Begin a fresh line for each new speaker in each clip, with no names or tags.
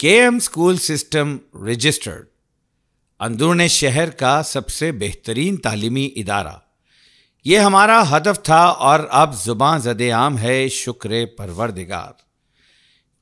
KM school system registered अंदरून शहर का सबसे बेहतरीन तालीमी इदारा ये हमारा हदफ था और अब जुबान जद आम है शुक्र परवरदिगार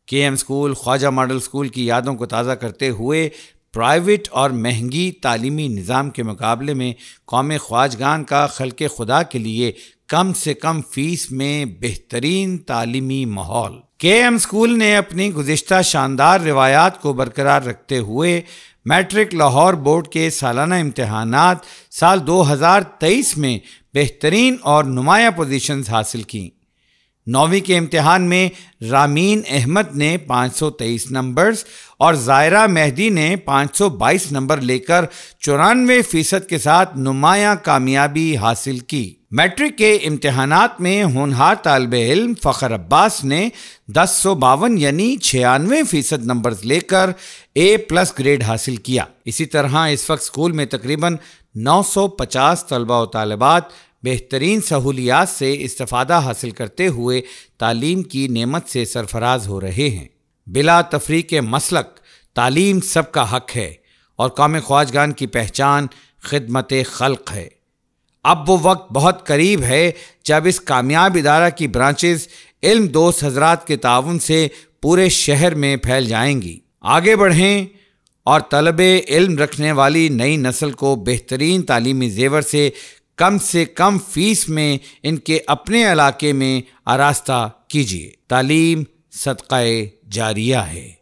के M school Khwaja model school की यादों को ताज़ा करते हुए प्राइवेट और महंगी तालीमी निज़ाम के मुकाबले में कौम ख्वाजगान का खल के खुदा के लिए कम से कम फीस में बेहतरीन तालीमी माहौल के एम स्कूल ने अपनी गुज्त शानदार रवायात को बरकरार रखते हुए मैट्रिक लाहौर बोर्ड के सालाना इम्तहान साल 2023 में बेहतरीन और नुमाया पोजीशंस हासिल कें नौवीं के इम्तिहान में रामीन अहमद ने 523 नंबर्स और जायरा मेहदी ने 522 नंबर लेकर चौरानवे फीसद के साथ नुमाया कामयाबी हासिल की मैट्रिक के इम्तहान में होनहार तलब इल्म फ़खर अब्बास ने दस सौ बावन यानी छियानवे फ़ीसद नंबर लेकर ए प्लस ग्रेड हासिल किया इसी तरह इस वक्त स्कूल में तकरीबन 950 तलबा व बेहतरीन सहूलियात से इस्तफ़ादा हासिल करते हुए तालीम की नेमत से सरफराज हो रहे हैं बिला तफरी के मसलक तालीम सब का हक है और कौम ख्वाजगान की पहचान खदमत खल्क है अब वो वक्त बहुत करीब है जब इस कामयाब इदारा की ब्रांचेस इल्म दोस्त हजरात के ताउन से पूरे शहर में फैल जाएंगी आगे बढ़ें और तलब इल्म रखने वाली नई नस्ल को बेहतरीन तालीमी जेवर से कम से कम फीस में इनके अपने इलाके में आरास्ता कीजिए तालीम सदक़ जारिया है